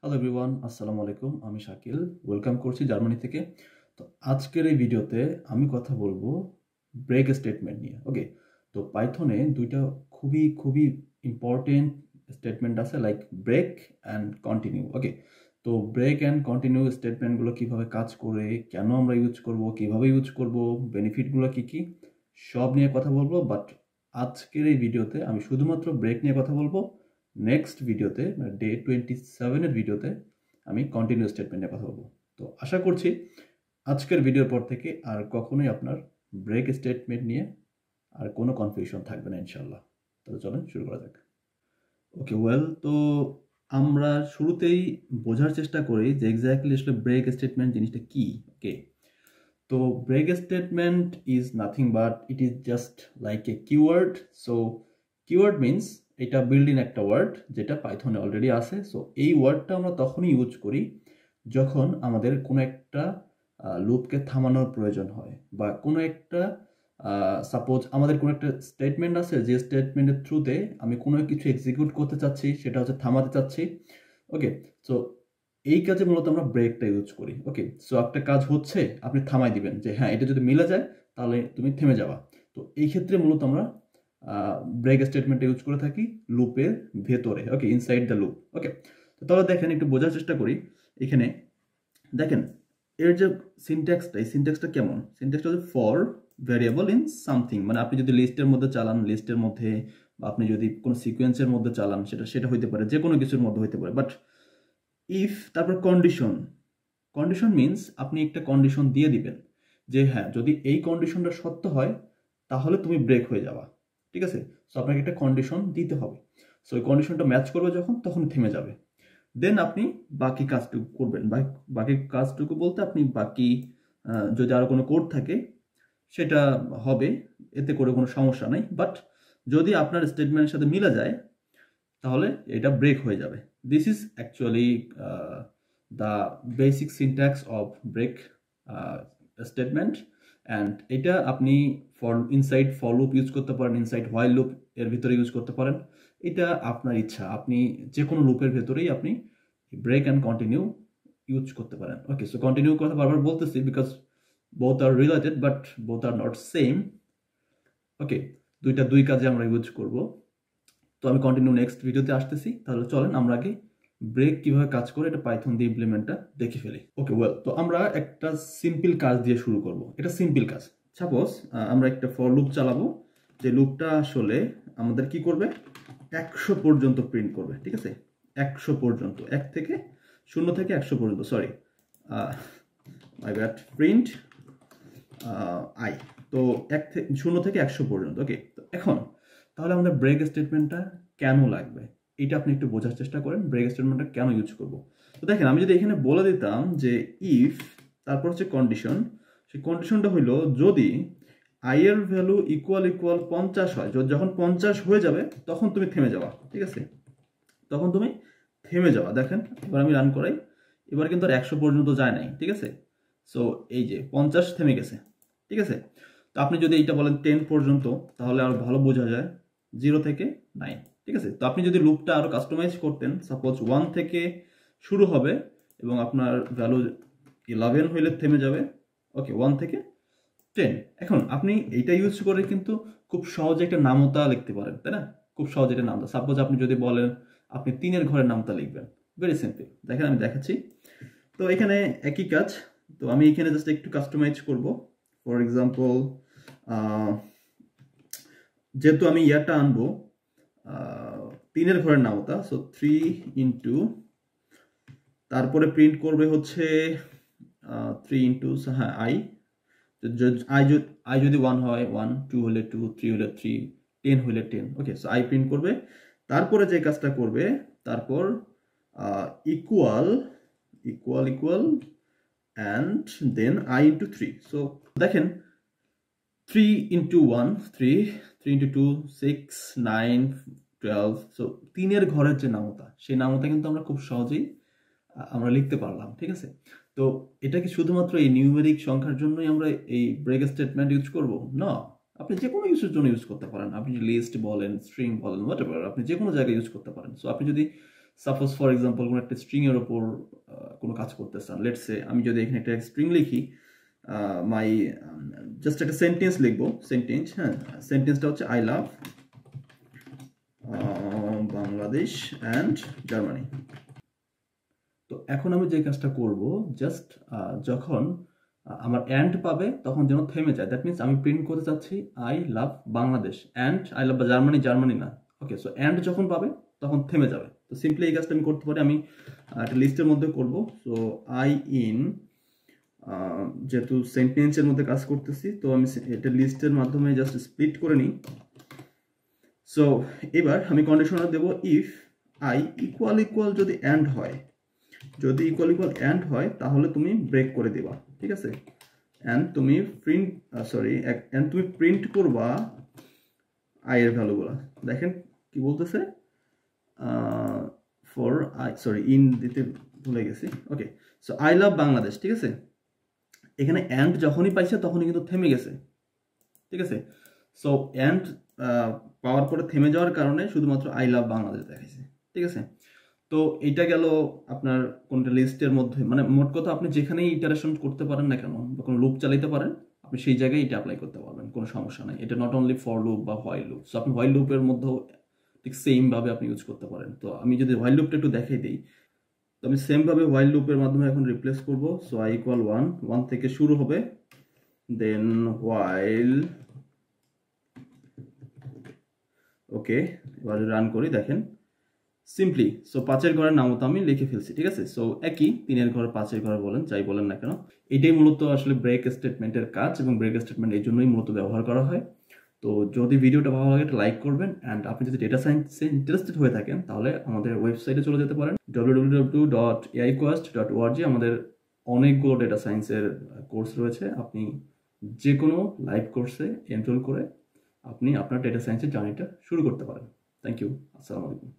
hello everyone আসসালামু আলাইকুম আমি শাকিল ওয়েলকাম করছি জার্মানি থেকে তো আজকের এই ভিডিওতে আমি কথা বলবো ব্রেক স্টেটমেন্ট নিয়ে ওকে তো পাইথনে দুইটা খুবই খুবই ইম্পর্টেন্ট স্টেটমেন্ট আছে like break and continue okay তো ব্রেক অ্যান্ড কন্টিনিউ স্টেটমেন্টগুলো কীভাবে কাজ করে কেন আমরা ইউজ করব কীভাবে ইউজ করব বেনিফিটগুলো কি কি সব নিয়ে কথা বলবো বাট আজকের এই ভিডিওতে আমি শুধুমাত্র ব্রেক নিয়ে কথা বলবো নেক্সট ভিডিওতে মানে ডে টোয়েন্টি সেভেনের ভিডিওতে আমি কন্টিনিউ স্টেটমেন্ট নিয়ে কথা বলবো তো আশা করছি আজকের ভিডিওর পর থেকে আর কখনোই আপনার ব্রেক স্টেটমেন্ট নিয়ে আর কোনো কনফিউশন থাকবে না ইনশাল্লাহ তাহলে চলেন শুরু করা যাক ওকে ওয়েল তো আমরা শুরুতেই বোঝার চেষ্টা করি যে এক্স্যাক্টলি আসলে ব্রেক স্টেটমেন্ট জিনিসটা কি ওকে তো break statement is nothing but it is just like a keyword so keyword means এটা বিল্ডিং একটা ওয়ার্ড যেটা পাইথনে অলরেডি আছে সো এই ওয়ার্ডটা আমরা তখনই ইউজ করি যখন আমাদের কোনো একটা লুপকে থামানোর প্রয়োজন হয় বা কোনো একটা সাপোজ আমাদের কোনো একটা স্টেটমেন্ট আছে যে স্টেটমেন্টের থ্রুতে আমি কোনো কিছু এক্সিকিউট করতে চাচ্ছি সেটা হচ্ছে থামাতে চাচ্ছি ওকে সো এই কাজে মূলত আমরা ব্রেকটা ইউজ করি ওকে সো একটা কাজ হচ্ছে আপনি থামাই দিবেন যে হ্যাঁ এটা যদি মিলে যায় তাহলে তুমি থেমে যাওয়া তো এই ক্ষেত্রে মূলত আমরা ব্রেক স্টেটমেন্টটা ইউজ করে থাকি লুপের ভেতরে okay inside the loop okay তো তাহলে দেখেন একটু বোঝার চেষ্টা করি এখানে দেখেন এর যে সিনটেক্সটা এই সিনটেক্সটা কেমন সিনটেক্সটা হচ্ছে ফর ভ্যারিয়েবল ইন সামথিং মানে আপনি যদি লিস্টের মধ্যে চালান লিস্টের মধ্যে বা আপনি যদি কোনো সিকোয়েন্সের মধ্যে চালান সেটা সেটা হইতে পারে যে কোনো কিছুর মধ্যে হইতে পারে বাট ইফ তারপর কন্ডিশন কন্ডিশন মিনস আপনি একটা কন্ডিশন দিয়ে দিবেন যে হ্যাঁ যদি এই কন্ডিশনটা সত্য হয় তাহলে তুমি ব্রেক হয়ে যাওয়া ঠিক আছে সো আপনাকে একটা কন্ডিশন দিতে হবে সো ওই কন্ডিশনটা ম্যাচ করবে যখন তখন থেমে যাবে দেন আপনি বাকি কাজটুকু করবেন বাকি কাজটুকু বলতে আপনি বাকি যদি আরও কোনো কোড থাকে সেটা হবে এতে করে কোনো সমস্যা নাই বাট যদি আপনার স্টেটমেন্টের সাথে মিলে যায় তাহলে এটা ব্রেক হয়ে যাবে this is actually the basic syntax of break statement and এটা আপনি for inside for loop use করতে পারেন ইনসাইড হোয়াইল লুপ এর ভিতরে ইউজ করতে পারেন এটা আপনার ইচ্ছা আপনি যে কোনো লুপের ভেতরেই আপনি ব্রেক অ্যান্ড কন্টিনিউ ইউজ করতে পারেন ওকে সো কন্টিনিউ কথা বারবার বলতেছি because both are related but both are not same okay দুইটা দুই কাজে আমরা ইউজ করব তো আমি কন্টিনিউ নেক্সট ভিডিওতে আসতেছি তাহলে চলেন আমরা আগে ব্রেক কিভাবে কাজ করে এটা পাইথন দিয়ে ইমপ্লিমেন্টটা দেখে ফেলি ওকে ওয়েল তো আমরা একটা সিম্পল কাজ দিয়ে শুরু করব এটা সিম্পল কাজ সাপোজ আমরা একটা ফর লুপ চালাবো যে লুপটা আসলে আমাদের কি করবে একশো পর্যন্ত প্রিন্ট করবে ঠিক আছে একশো পর্যন্ত এক থেকে শূন্য থেকে একশো পর্যন্ত sorry my bad print I তো এক শূন্য থেকে একশো পর্যন্ত ওকে তো এখন তাহলে আমাদের ব্রেক স্টেটমেন্টটা কেন লাগবে এটা আপনি একটু বোঝার চেষ্টা করেন ব্রেক স্টেটমেন্টটা কেন ইউজ করব তো দেখেন আমি যদি এখানে বলে দিতাম যে ইফ তারপর হচ্ছে কন্ডিশন সেই কন্ডিশনটা হইল যদি আই এর ভ্যালু ইকুয়াল ইকুয়াল পঞ্চাশ হয় যখন পঞ্চাশ হয়ে যাবে তখন তুমি থেমে যাওয়া ঠিক আছে তখন তুমি থেমে যাওয়া দেখেন এবার আমি রান করাই এবার কিন্তু আর একশো পর্যন্ত যায় নাই ঠিক আছে সো এই যে পঞ্চাশ থেমে গেছে ঠিক আছে তো আপনি যদি এইটা বলেন টেন পর্যন্ত তাহলে আর ভালো বোঝা যায় জিরো থেকে নাইন ঠিক আছে তো আপনি যদি লুপটা আরও কাস্টমাইজ করতেন সাপোজ ওয়ান থেকে শুরু হবে এবং আপনার ভ্যালু ইলেভেন হইলে থেমে যাবে ওকে ওয়ান থেকে টেন এখন আপনি এইটা ইউজ করে কিন্তু খুব সহজে একটা নামতা লিখতে পারেন তাই না খুব সহজে একটা নামতা সাপোজ আপনি যদি বলেন আপনি তিনের ঘরের নামতা লিখবেন ভেরি সিম্পল দেখেন আমি দেখাচ্ছি তো এখানে একই কাজ তো আমি এখানে জাস্ট একটু কাস্টমাইজ করব ফর এক্সাম্পল যেহেতু আমি ইয়ারটা আনবো তিনের ঘরের নামতা সো থ্রি ইন্টু তারপরে প্রিন্ট করবে হচ্ছে থ্রি ইন্টু হ্যাঁ আই আই যদি ওয়ান হয় ওয়ান টু হলে টু থ্রি হলে থ্রি টেন হলে ten okay so I print করবে তারপরে যে কাজটা করবে তারপর equal equal equal and then I into three so দেখেন three into one three three into two six nine twelve so তিনের ঘরের যে নামতা সেই নামতা কিন্তু আমরা খুব সহজেই আমরা লিখতে পারলাম ঠিক আছে তো এটা কি শুধুমাত্র এই নিউমেরিক সংখ্যার জন্যই আমরা এই ব্রেক স্টেটমেন্ট ইউজ করব না আপনি যে কোনো ইউসের জন্য ইউজ করতে পারেন আপনি লিস্ট বলেন স্ট্রিং বলেন হোয়াট আপনি যে কোনো জায়গায় ইউজ করতে পারেন সো আপনি যদি সাপোজ ফর এক্সাম্পল কোনো একটা স্ট্রিংয়ের ওপর কোনো কাজ করতে চান লেটসে আমি যদি এখানে একটা স্ট্রিং লিখি মাই জাস্ট um, একটা সেন্টেন্স লিখবো সেন্টেন্স হ্যাঁ সেন্টেন্সটা হচ্ছে I love Bangladesh and Germany তো এখন আমি যে কাজটা করব জাস্ট যখন আমার অ্যান্ড পাবে তখন যেন থেমে যায় দ্যাট মিনস আমি প্রিন্ট করতে চাচ্ছি I love Bangladesh and I love Germany Germany না ওকে সো অ্যান্ড যখন পাবে তখন থেমে যাবে তো সিম্পলি এই কাজটা আমি করতে পারি আমি একটা লিস্টের মধ্যে করব সো আই ইন যেহেতু সেন্টেন্সের মধ্যে কাজ করতেছি তো আমি এটা লিস্টের মাধ্যমে জাস্ট স্প্লিট করে নিই সো এবার আমি কন্ডিশনার দেব ইফ আই ইকুয়াল ইকুয়াল যদি অ্যান্ড হয় যদি ইকুয়াল ইকুয়াল অ্যান্ড হয় তাহলে তুমি ব্রেক করে দেবা ঠিক আছে অ্যান্ড তুমি প্রিন্ট সরি অ্যান্ড তুমি প্রিন্ট করবা আই এর ভ্যালুগুলো দেখেন কি বলতেছে ফর আই সরি ইন দিতে ভুলে গেছি okay so I love Bangladesh ঠিক আছে এখানে অ্যান্ড যখনই পাইছে তখনই কিন্তু থেমে গেছে ঠিক আছে সো অ্যান্ড পাওয়ার পরে থেমে যাওয়ার কারণে শুধুমাত্র আই লাভ বাংলাদেশ দেখাইছে ঠিক আছে তো এটা গেল আপনার কোনটা লিস্টের মধ্যে মানে মোট কথা আপনি যেখানেই ইন্টারেশন করতে পারেন না কেন বা কোনো লুপ চালাইতে পারেন আপনি সেই জায়গায় এটা অ্যাপ্লাই করতে পারবেন কোনো সমস্যা নাই এটা নট অনলি ফর লুপ বা হোয়াইল লুপ সো আপনি হোয়াইল লুপের মধ্যেও ঠিক সেমভাবে আপনি ইউজ করতে পারেন তো আমি যদি হোয়াইল লুপটা একটু দেখাই দিই তো আমি সেমভাবে হোয়াইল লুপের মাধ্যমে এখন রিপ্লেস করব so I equal one one থেকে শুরু হবে দেন হোয়াইল ওকে এবার রান করি দেখেন সিম্পলি সো পাঁচের ঘরের নামও তো আমি লিখে ফেলছি ঠিক আছে সো একই তিনের ঘর পাঁচের ঘর বলেন যাই বলেন না কেন এটাই মূলত আসলে ব্রেক স্টেটমেন্টের কাজ এবং ব্রেক স্টেটমেন্ট এই জন্যই মূলত ব্যবহার করা হয় তো যদি ভিডিওটা ভালো লাগে লাইক করবেন অ্যান্ড আপনি যদি ডেটা সায়েন্সে ইন্টারেস্টেড হয়ে থাকেন তাহলে আমাদের ওয়েবসাইটে চলে যেতে পারেন ডব্লিউ ডট ডট আমাদের অনেকগুলো ডেটা সায়েন্সের কোর্স রয়েছে আপনি যে কোনো লাইভ কোর্সে এনরোল করে আপনি আপনার ডেটা সায়েন্সের জার্নিটা শুরু করতে পারেন থ্যাংক ইউ আসসালামু আলাইকুম